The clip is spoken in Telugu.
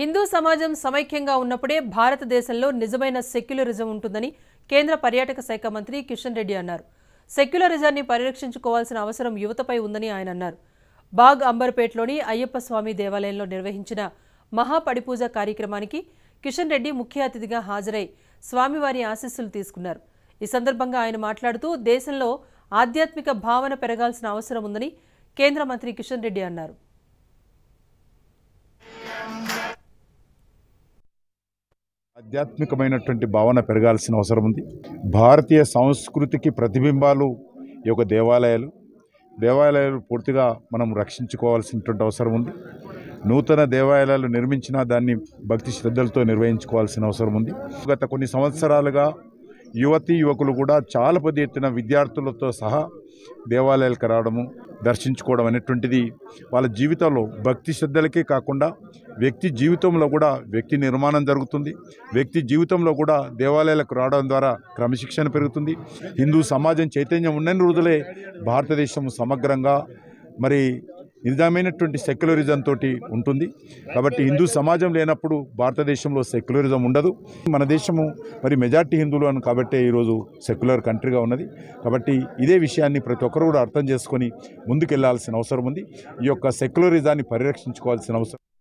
హిందూ సమాజం సమైక్యంగా ఉన్నప్పుడే భారతదేశంలో నిజమైన సెక్యులరిజం ఉంటుందని కేంద్ర పర్యాటక శాఖ మంత్రి కిషన్ రెడ్డి అన్నారు సెక్యులరిజాన్ని పరిరక్షించుకోవాల్సిన అవసరం యువతపై ఉందని ఆయన అన్నారు బాగ్ అంబర్పేట్లోని అయ్యప్ప స్వామి దేవాలయంలో నిర్వహించిన మహాపడిపూజ కార్యక్రమానికి కిషన్ రెడ్డి ముఖ్య అతిథిగా హాజరై స్వామివారి ఆశీస్సులు తీసుకున్నారు ఈ సందర్భంగా ఆయన మాట్లాడుతూ దేశంలో ఆధ్యాత్మిక భావన పెరగాల్సిన అవసరం ఉందని కేంద్ర మంత్రి కిషన్ రెడ్డి అన్నారు ఆధ్యాత్మికమైనటువంటి భావన పెరగాల్సిన అవసరం ఉంది భారతీయ సంస్కృతికి ప్రతిబింబాలు ఈ యొక్క దేవాలయాలు దేవాలయాలు పూర్తిగా మనం రక్షించుకోవాల్సినటువంటి అవసరం ఉంది నూతన దేవాలయాలు నిర్మించిన దాన్ని భక్తి శ్రద్ధలతో నిర్వహించుకోవాల్సిన అవసరం ఉంది గత కొన్ని సంవత్సరాలుగా యువతి యువకులు కూడా చాలా పెద్ద ఎత్తున విద్యార్థులతో సహా దేవాలయాలకు రావడము దర్శించుకోవడం అనేటువంటిది వాళ్ళ జీవితంలో భక్తి శ్రద్ధలకే కాకుండా వ్యక్తి జీవితంలో కూడా వ్యక్తి నిర్మాణం జరుగుతుంది వ్యక్తి జీవితంలో కూడా దేవాలయాలకు రావడం ద్వారా క్రమశిక్షణ పెరుగుతుంది హిందూ సమాజం చైతన్యం ఉన్నన్ని రోజులే భారతదేశం సమగ్రంగా మరి నిజమైనటువంటి సెక్యులరిజం తోటి ఉంటుంది కాబట్టి హిందూ సమాజం లేనప్పుడు భారతదేశంలో సెక్యులరిజం ఉండదు మన దేశము మరి మెజార్టీ హిందువులు అని కాబట్టి ఈరోజు సెక్యులర్ కంట్రీగా ఉన్నది కాబట్టి ఇదే విషయాన్ని ప్రతి ఒక్కరు కూడా అర్థం చేసుకొని ముందుకెళ్లాల్సిన అవసరం ఉంది ఈ యొక్క సెక్యులరిజాన్ని పరిరక్షించుకోవాల్సిన అవసరం